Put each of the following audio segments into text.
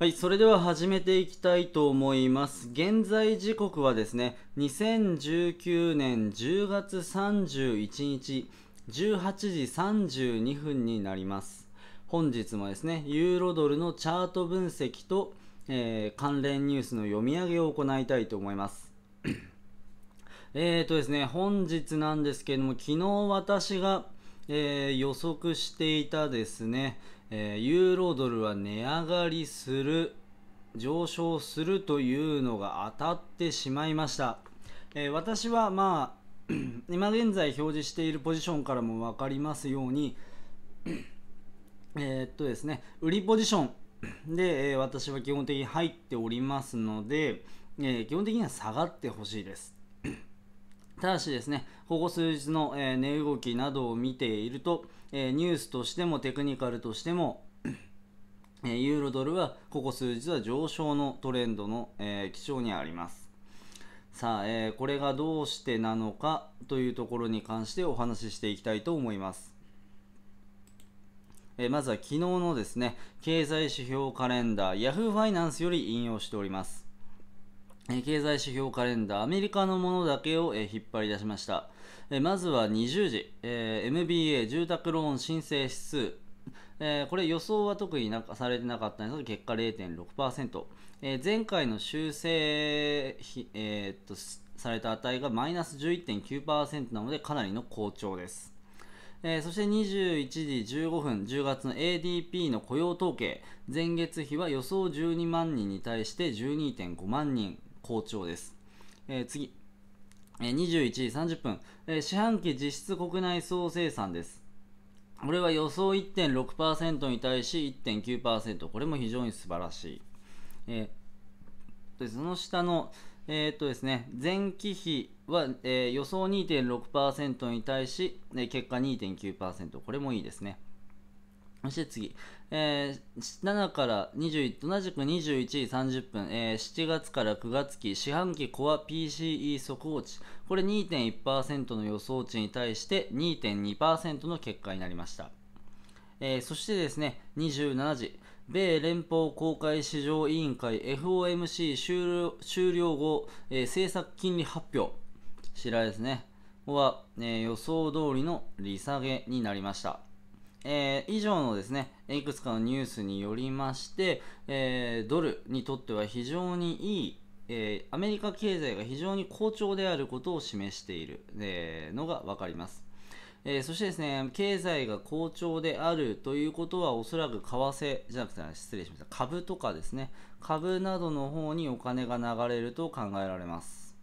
はい、それでは始めていきたいと思います。現在時刻はですね、2019年10月31日18時32分になります。本日もですね、ユーロドルのチャート分析と、えー、関連ニュースの読み上げを行いたいと思います。えーとですね、本日なんですけれども、昨日私がえー、予測していたですね、えー、ユーロドルは値上がりする、上昇するというのが当たってしまいました。えー、私はまあ、今現在表示しているポジションからも分かりますように、えっとですね、売りポジションで、え私は基本的に入っておりますので、え基本的には下がってほしいです。ただしですね、ここ数日の、え値動きなどを見ていると、えニュースとしてもテクニカルとしても、えユーロドルはここ数日は上昇のトレンドの、え基調にあります。さあ、えこれがどうしてなのかというところに関してお話ししていきたいと思います。えまずは昨日のですね、経済指標カレンダー、Yahoo ファイナンスより引用しております。経済指標カレンダー、アメリカのものだけを引っ張り出しました。まずは20時、MBA 住宅ローン申請指数、これ予想は特になされてなかったんですが、結果0.6%。前回の修正、えー、された値がマイナス11.9%なので、かなりの好調です。えー、そして21時15分、10月の ADP の雇用統計、前月比は予想12万人に対して12.5万人、好調です。えー、次、えー、21時30分、えー、四半期実質国内総生産です。これは予想1.6%に対し1.9%、これも非常に素晴らしい。えー、でその下の、えー、っとですね、前期比は、えー、予想2.6%に対し、え結果2.9%、これもいいですね。そして次、えー、7から21、同じく21時30分、えー、7月から9月期、四半期コア PCE 速報値、これ2.1%の予想値に対して2.2%の結果になりました。えー、そしてですね、27時、米連邦公開市場委員会 FOMC 終了終了後、えー、政策金利発表、こちらですね、ここは、えー、予想通りの利下げになりました。えー、以上のですね、いくつかのニュースによりまして、えー、ドルにとっては非常にいい、えー、アメリカ経済が非常に好調であることを示している、えのが分かります。えそしてですね、経済が好調であるということは、おそらく為替じゃなくて、失礼しました、株とかですね、株などの方にお金が流れると考えられます。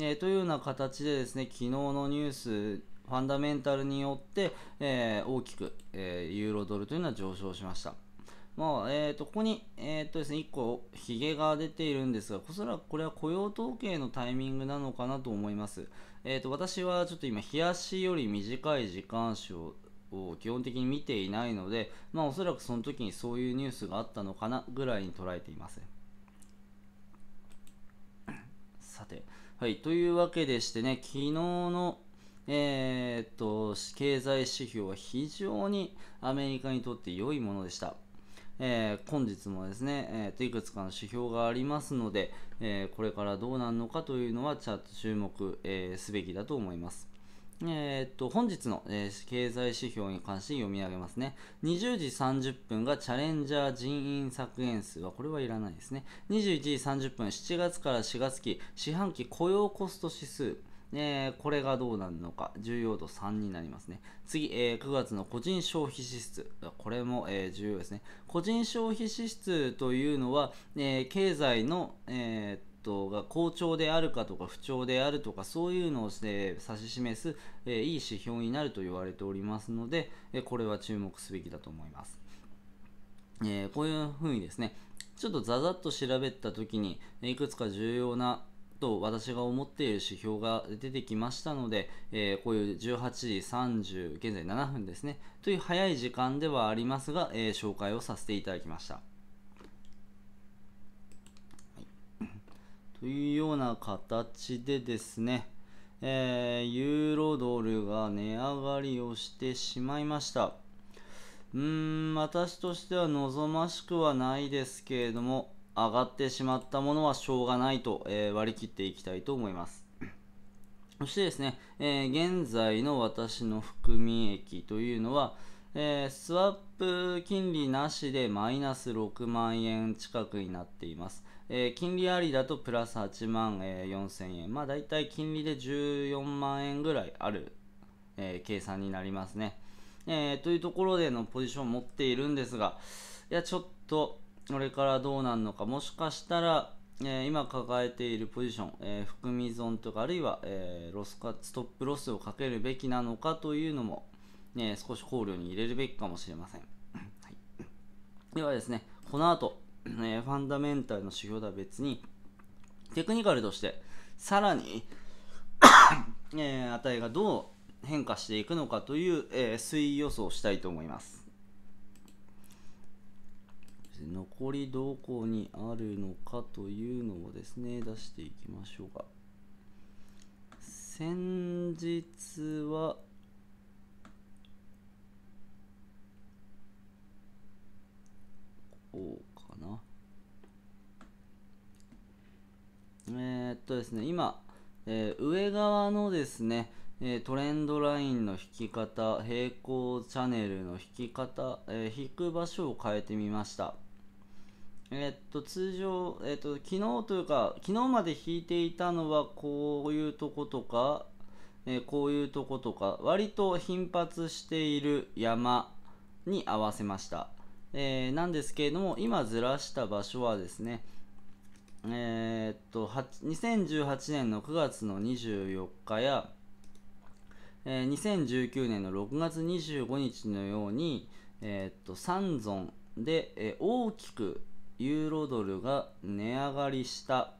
えというような形でですね、昨日のニュースファンダメンタルによって、えー、大きく、えー、ユーロドルというのは上昇しました。まあえーと、ここに、えーとですね、1個ひげが出ているんですが、おそらくこれは雇用統計のタイミングなのかなと思います。えーと、私はちょっと今、日足より短い時間足をを基本的に見ていないので、まあ、おそらくその時にそういうニュースがあったのかなぐらいに捉えています。さて、はい、というわけでしてね、昨日の、えー、っと、経済指標は非常にアメリカにとって良いものでした。えー、本日もですね、えーと、いくつかの指標がありますので、えー、これからどうなるのかというのは、ちゃんと注目、えー、すべきだと思います。えー、っと、本日の、えー、経済指標に関して読み上げますね。20時30分がチャレンジャー人員削減数は、これはいらないですね。21時30分、7月から4月期、四半期雇用コスト指数。えー、これがどうなるのか、重要度3になりますね。次、えー、9月の個人消費支出。これも、えー、重要ですね。個人消費支出というのは、え経済の、えーが好調であるかとか不調であるとかそういうのを、指し示す、えー、いい指標になると言われておりますので、えー、これは注目すべきだと思います。えこういうふうにですね、ちょっとざざっと調べた時にいくつか重要なと私が思っている指標が出てきましたので、えー、こういう18時30現在7分ですねという早い時間ではありますが、えー、紹介をさせていただきました。はい、というような形でですね、えー、ユーロドルが値上がりをしてしまいました。うーん、私としては望ましくはないですけれども、上がってしまったものはしょうがないと、えー、割り切っていきたいと思います。そしてですね、えー、現在の私の含み益というのは、えー、スワップ金利なしでマイナス6万円近くになっています。えー、金利ありだとプラス8万、えー、4000円。まあ大体金利で14万円ぐらいある、え計算になりますね、えというところでのポジションを持っているんですが、いやちょっとこれからどうなるのかもしかしたら、えー、今抱えているポジション、えー、含み損とかあるいは、えー、ロスかストップロスをかけるべきなのかというのも、ね、少し考慮に入れるべきかもしれません、はい、ではですねこの後、えー、ファンダメンタルの指標とは別にテクニカルとしてさらにえー、値がどう変化していくのかという、えー、推移予想をしたいと思います残りどこにあるのかというのをですね出していきましょうか先日はこうかなえー、っとですね今、えー、上側のですねえトレンドラインの引き方、平行チャンネルの引き方、えー、引く場所を変えてみました。えっと、通常、えっと、昨日というか、昨日まで弾いていたのは、こういうとことか、えー、こういうとことか、割と頻発している山に合わせました。えー、なんですけれども、今ずらした場所はですね、えー、っと、2018年の9月の24日や、えー、2019年の6月25日のように、えー、っと、三尊で、えー、大きくユーロドルが値上がりした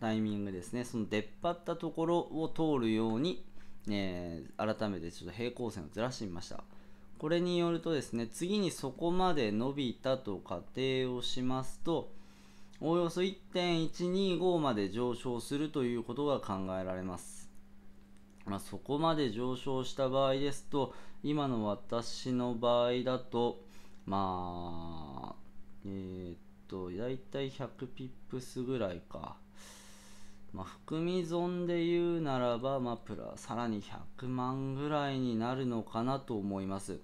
タイミングですね、その出っ張ったところを通るように、えー、改めてちょっと平行線をずらしてみました。これによるとですね、次にそこまで伸びたと仮定をしますと、おおよそ1.125まで上昇するということが考えられます。まあ、そこまで上昇した場合ですと、今の私の場合だと、まあ、えー、と、だいたい100ピップスぐらいか。まあ、含み損で言うならば、まあ、プラ、さらに100万ぐらいになるのかなと思います。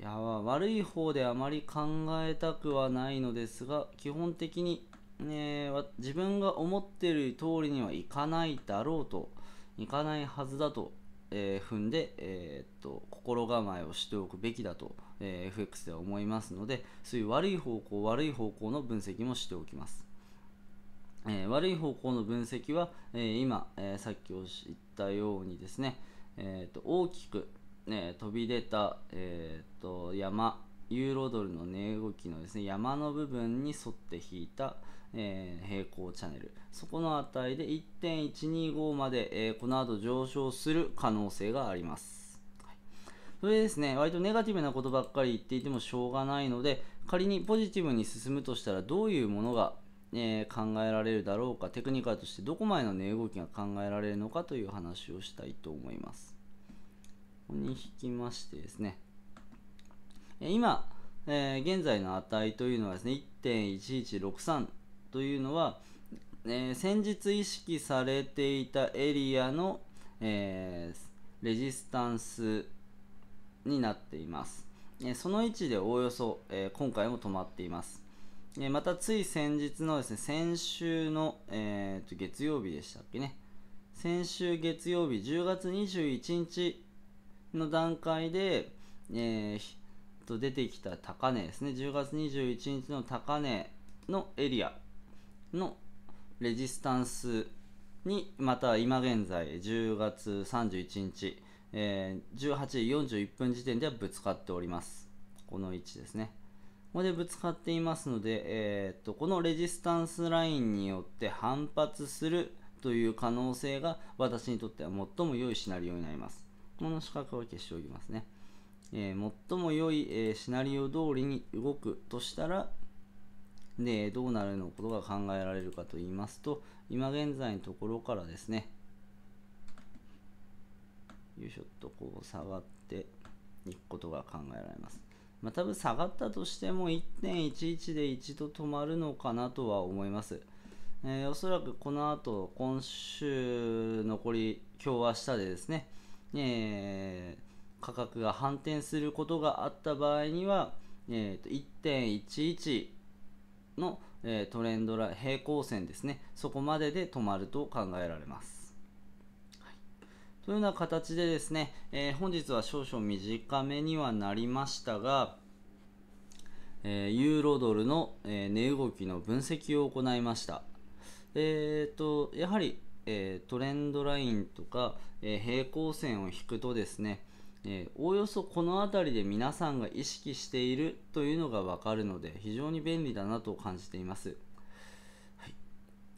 いや、悪い方であまり考えたくはないのですが、基本的に、ね、自分が思ってる通りにはいかないだろうと、いかないはずだとえー、踏んで、えー、っと心構えをしておくべきだと、えー、FX では思いますのでそういう悪い方向悪い方向の分析もしておきます、え悪い方向の分析は、え今、えさっきおっったようにですね、えっと大きく、ね、飛び出た、えっと山ユーロドルの値動きのですね山の部分に沿って引いた、えー、平行チャンネルそこの値で1.125まで、えー、この後上昇する可能性があります、はい、それですね割とネガティブなことばっかり言っていてもしょうがないので仮にポジティブに進むとしたらどういうものがえー、考えられるだろうかテクニカルとしてどこまでの値動きが考えられるのかという話をしたいと思います。ここに引きましてですね今、えー、現在の値というのはですね、1.1163というのは、えー、先日意識されていたエリアの、えー、レジスタンスになっています。えその位置でおおよそ、え今回も止まっています。えまたつい先日のですね、先週の、えー、月曜日でしたっけね。先週月曜日10月21日の段階で、えーと出てきた高値ですね10月21日の高値のエリアのレジスタンスにまた今現在10月31日、えー、18時41分時点ではぶつかっておりますこの位置ですねここでぶつかっていますので、えー、っとこのレジスタンスラインによって反発するという可能性が私にとっては最も良いシナリオになりますこの四角を消しておきますねえー、最も良い、えー、シナリオ通りに動くとしたら、で、どうなるのことが考えられるかと言いますと、今現在のところからですね、よいしょっとこう下がっていくことが考えられます。まあ、多分下がったとしても1.11で一度止まるのかなとは思います。えー、おそらくこの後、今週残り、今日明日でですね、えー価格が反転することがあった場合には、えーと、1.11の、えー、トレンドラ平行線ですねそこまでで止まると考えられます、はい、というような形でですね、えー、本日は少々短めにはなりましたが、えー、ユーロドルの、え値動きの分析を行いましたえっ、とやはりえー、トレンドラインとか、えー、平行線を引くとですね、えおおよそこの辺りで皆さんが意識しているというのがわかるので非常に便利だなと感じています、はい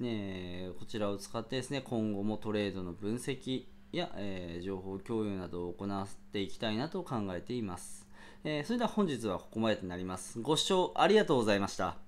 えこちらを使ってですね今後もトレードの分析や、えー、情報共有などを行っていきたいなと考えています、えそれでは本日はここまでとなりますご視聴ありがとうございました